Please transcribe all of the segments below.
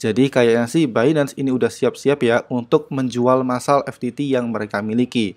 Jadi kayaknya sih Binance ini udah siap-siap ya untuk menjual masal FTT yang mereka miliki.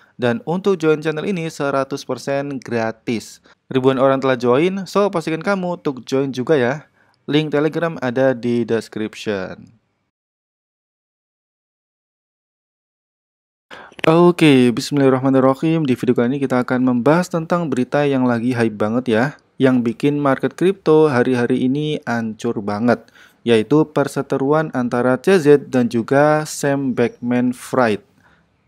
Dan untuk join channel ini 100% gratis. Ribuan orang telah join, so pastikan kamu untuk join juga ya. Link Telegram ada di description. Oke, okay, bismillahirrahmanirrahim. Di video kali ini kita akan membahas tentang berita yang lagi hype banget ya, yang bikin market crypto hari-hari ini ancur banget, yaitu perseteruan antara CZ dan juga Sam Backman Fried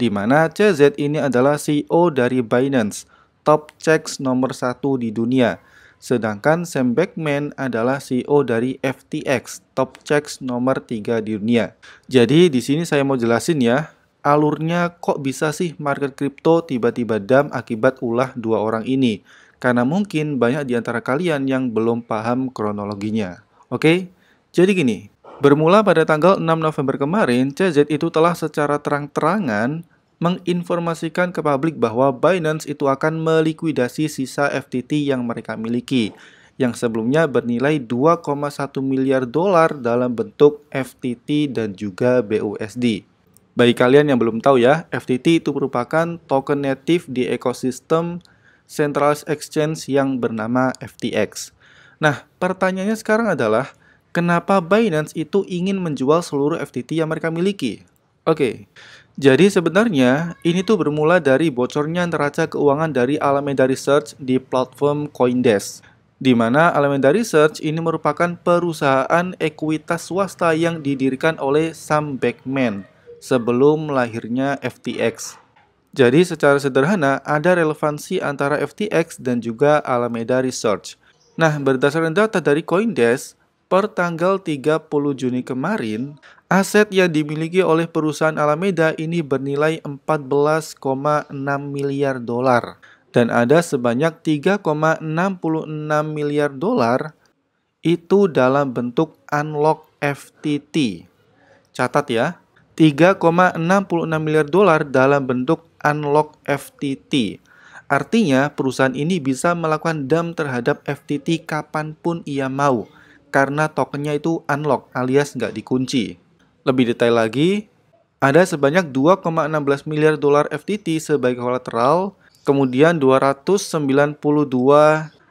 di mana CZ ini adalah CEO dari Binance, top checks nomor satu di dunia. Sedangkan Sam Beckman adalah CEO dari FTX, top checks nomor tiga di dunia. Jadi di sini saya mau jelasin ya, alurnya kok bisa sih market crypto tiba-tiba dam akibat ulah dua orang ini? Karena mungkin banyak di antara kalian yang belum paham kronologinya. Oke, jadi gini, Bermula pada tanggal 6 November kemarin, CZ itu telah secara terang-terangan menginformasikan ke publik bahwa Binance itu akan melikuidasi sisa FTT yang mereka miliki yang sebelumnya bernilai 2,1 miliar dolar dalam bentuk FTT dan juga BUSD. Bagi kalian yang belum tahu ya, FTT itu merupakan token native di ekosistem centralized exchange yang bernama FTX. Nah, pertanyaannya sekarang adalah, kenapa Binance itu ingin menjual seluruh FTT yang mereka miliki? Oke, okay. Jadi sebenarnya ini tuh bermula dari bocornya neraca keuangan dari Alameda Research di platform Coindesk di mana Alameda Research ini merupakan perusahaan ekuitas swasta yang didirikan oleh Sam Bankman sebelum lahirnya FTX. Jadi secara sederhana ada relevansi antara FTX dan juga Alameda Research. Nah, berdasarkan data dari Coindesk, per tanggal 30 Juni kemarin, Aset yang dimiliki oleh perusahaan Alameda ini bernilai 14,6 miliar dolar dan ada sebanyak 3,66 miliar dolar itu dalam bentuk unlock FTT. Catat ya, 3,66 miliar dolar dalam bentuk unlock FTT. Artinya perusahaan ini bisa melakukan dump terhadap FTT kapanpun ia mau karena tokennya itu unlock alias nggak dikunci. Lebih detail lagi, ada sebanyak 2,16 miliar dolar FTT sebagai kolateral, kemudian 292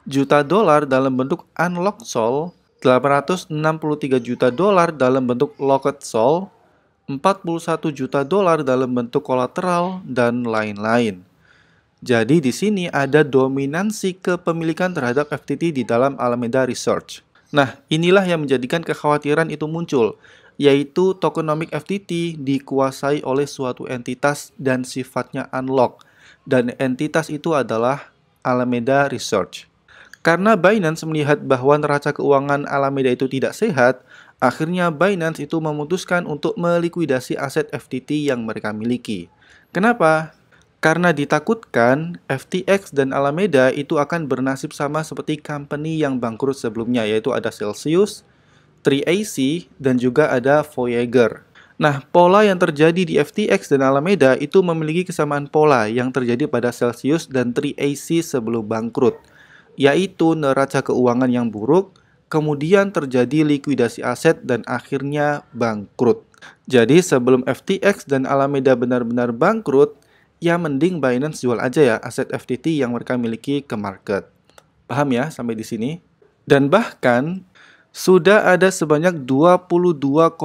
juta dolar dalam bentuk unlocked sol, 863 juta dolar dalam bentuk locked sol, 41 juta dolar dalam bentuk kolateral, dan lain-lain. Jadi di sini ada dominansi kepemilikan terhadap FTT di dalam Alameda Research. Nah, inilah yang menjadikan kekhawatiran itu muncul yaitu tokenomic FTT dikuasai oleh suatu entitas dan sifatnya unlock, dan entitas itu adalah Alameda Research. Karena Binance melihat bahwa neraca keuangan Alameda itu tidak sehat, akhirnya Binance itu memutuskan untuk melikuidasi aset FTT yang mereka miliki. Kenapa? Karena ditakutkan FTX dan Alameda itu akan bernasib sama seperti company yang bangkrut sebelumnya yaitu ada Celsius, 3AC dan juga ada Voyager. Nah, pola yang terjadi di FTX dan Alameda itu memiliki kesamaan pola yang terjadi pada Celsius dan 3AC sebelum bangkrut, yaitu neraca keuangan yang buruk, kemudian terjadi likuidasi aset dan akhirnya bangkrut. Jadi sebelum FTX dan Alameda benar-benar bangkrut, ya mending Binance jual aja ya aset FTT yang mereka miliki ke market. Paham ya sampai di sini? Dan bahkan sudah ada sebanyak 22,9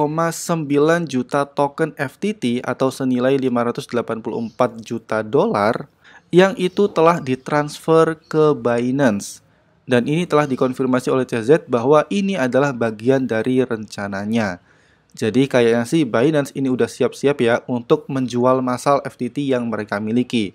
juta token FTT atau senilai 584 juta dolar yang itu telah ditransfer ke Binance. Dan ini telah dikonfirmasi oleh CZ bahwa ini adalah bagian dari rencananya. Jadi kayaknya sih Binance ini udah siap-siap ya untuk menjual masal FTT yang mereka miliki.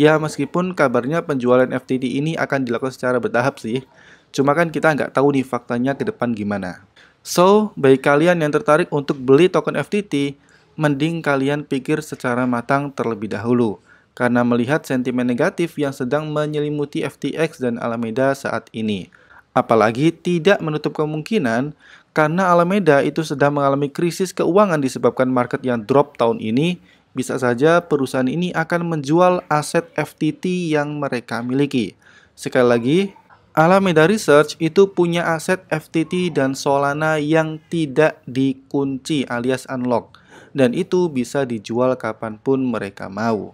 Ya meskipun kabarnya penjualan FTT ini akan dilakukan secara bertahap sih, Cuma kan kita nggak tahu nih faktanya ke depan gimana. So, bagi kalian yang tertarik untuk beli token FTT, mending kalian pikir secara matang terlebih dahulu. Karena melihat sentimen negatif yang sedang menyelimuti FTX dan Alameda saat ini. Apalagi tidak menutup kemungkinan karena Alameda itu sedang mengalami krisis keuangan disebabkan market yang drop tahun ini, bisa saja perusahaan ini akan menjual aset FTT yang mereka miliki. Sekali lagi, Alameda Research itu punya aset FTT dan Solana yang tidak dikunci alias unlock dan itu bisa dijual kapanpun mereka mau.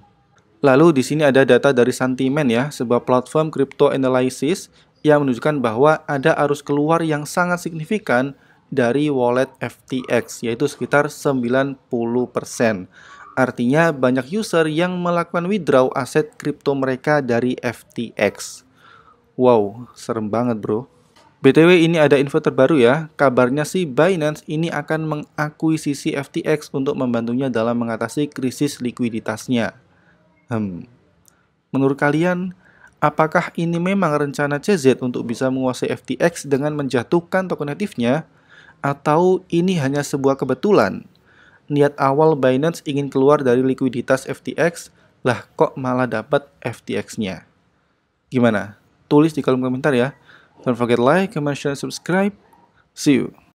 Lalu di sini ada data dari Santiment ya, sebuah platform crypto analysis yang menunjukkan bahwa ada arus keluar yang sangat signifikan dari wallet FTX yaitu sekitar 90%. Artinya banyak user yang melakukan withdraw aset kripto mereka dari FTX. Wow, serem banget bro. BTW ini ada info terbaru ya, kabarnya sih Binance ini akan mengakuisisi FTX untuk membantunya dalam mengatasi krisis likuiditasnya. Hmm. Menurut kalian, apakah ini memang rencana CZ untuk bisa menguasai FTX dengan menjatuhkan token natifnya? Atau ini hanya sebuah kebetulan? Niat awal Binance ingin keluar dari likuiditas FTX, lah kok malah dapat FTX-nya? Gimana? tulis di kolom komentar ya. Don't forget like, comment, share, subscribe. See you.